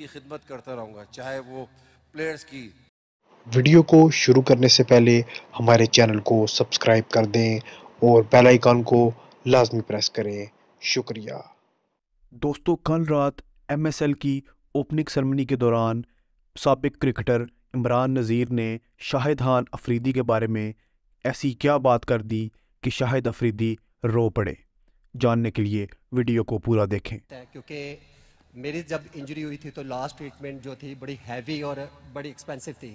की खिदमत करता रहूँगा चाहे वो प्लेयर्स की वीडियो को शुरू करने से पहले हमारे चैनल को सब्सक्राइब कर दें और बेल आइकन को लाजमी प्रेस करें शुक्रिया दोस्तों कल रात एमएसएल की ओपनिंग सेरेमनी के दौरान सबक क्रिकेटर इमरान नज़ीर ने शाहिदहान अफरीदी के बारे में ऐसी क्या बात कर दी कि शाहिद अफरीदी रो पड़े जानने के लिए वीडियो को पूरा देखें क्योंकि मेरी जब इंजरी हुई थी तो लास्ट ट्रीटमेंट जो थी बड़ी हैवी और बड़ी एक्सपेंसिव थी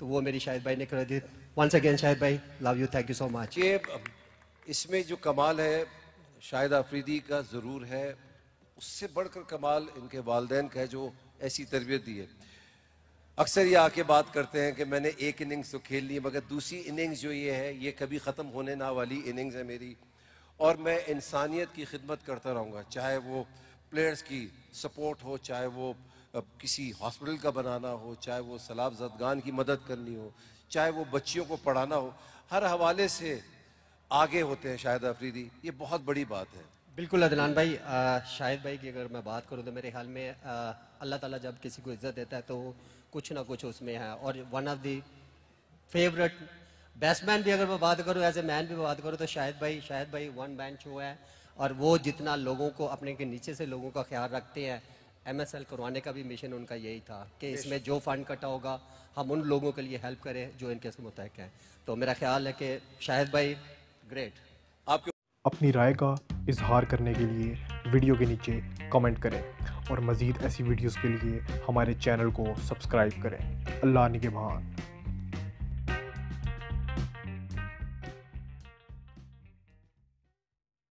तो वो मेरी शाहिद भाई ने करा दी वंस अगेन शाहिद भाई love you thank you so much ये इसमें जो कमाल है शाहिद आफरीदी का ज़रूर है उससे बढ़कर कमाल इनके वालदेन का है जो ऐसी तरबियत दी है अक्सर ये आके बात करते हैं कि मैंने एक इनिंग्स तो खेल ली मगर दूसरी इनिंग्स जो ये है ये कभी ख़त्म होने ना वाली इनिंग्स है मेरी और मैं इंसानियत की खिदमत करता रहूँगा चाहे वो प्लेयर्स की सपोर्ट हो चाहे वो किसी हॉस्पिटल का बनाना हो चाहे वो सलाब जदगान की मदद करनी हो चाहे वो बच्चियों को पढ़ाना हो हर हवाले से आगे होते हैं शाहिद अफरीदी ये बहुत बड़ी बात है बिल्कुल अदनान भाई शाहिद भाई की अगर मैं बात करूँ तो मेरे ख्याल में अल्लाह ताला जब किसी को इज़्ज़त देता है तो कुछ ना कुछ उसमें है और one of the favourite batsman भी अगर मैं बात करूँ एज ए मैन भी बात करूँ तो शाहिद भाई शाहिद भाई वन मैन शो है और वो जितना लोगों को अपने के नीचे से लोगों का ख्याल रखते हैं एमएसएल करवाने का भी मिशन उनका यही था कि इसमें जो फंड कटा होगा हम उन लोगों के लिए हेल्प करें जो इनके से मुतहक हैं तो मेरा ख्याल है कि शाहिद भाई ग्रेट आपके अपनी राय का इजहार करने के लिए वीडियो के नीचे कमेंट करें और मज़ीद ऐसी वीडियोस के लिए हमारे चैनल को सब्सक्राइब करें अल्लाह निगेबान